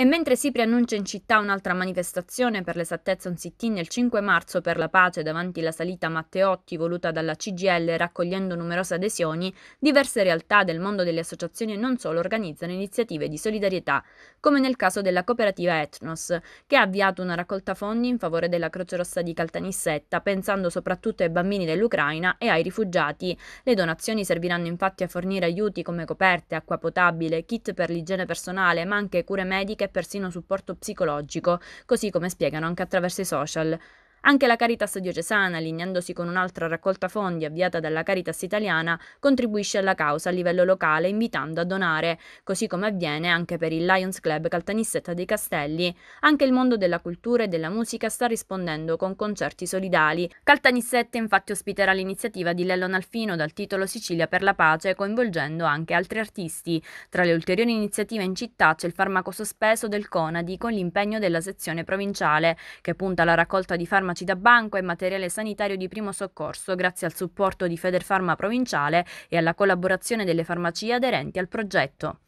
E mentre si preannuncia in città un'altra manifestazione, per l'esattezza un sit-in il 5 marzo per la pace davanti alla salita Matteotti voluta dalla CGL raccogliendo numerose adesioni, diverse realtà del mondo delle associazioni e non solo organizzano iniziative di solidarietà, come nel caso della cooperativa Etnos, che ha avviato una raccolta fondi in favore della Croce Rossa di Caltanissetta, pensando soprattutto ai bambini dell'Ucraina e ai rifugiati. Le donazioni serviranno infatti a fornire aiuti come coperte, acqua potabile, kit per l'igiene personale, ma anche cure mediche persino supporto psicologico, così come spiegano anche attraverso i social. Anche la Caritas diocesana, allineandosi con un'altra raccolta fondi avviata dalla Caritas italiana, contribuisce alla causa a livello locale invitando a donare, così come avviene anche per il Lions Club Caltanissetta dei Castelli. Anche il mondo della cultura e della musica sta rispondendo con concerti solidali. Caltanissetta infatti ospiterà l'iniziativa di Lello Nalfino dal titolo Sicilia per la pace, coinvolgendo anche altri artisti. Tra le ulteriori iniziative in città c'è il farmaco sospeso del Conadi con l'impegno della sezione provinciale, che punta alla raccolta di farmaci farmaci da banco e materiale sanitario di primo soccorso grazie al supporto di Federfarma Provinciale e alla collaborazione delle farmacie aderenti al progetto.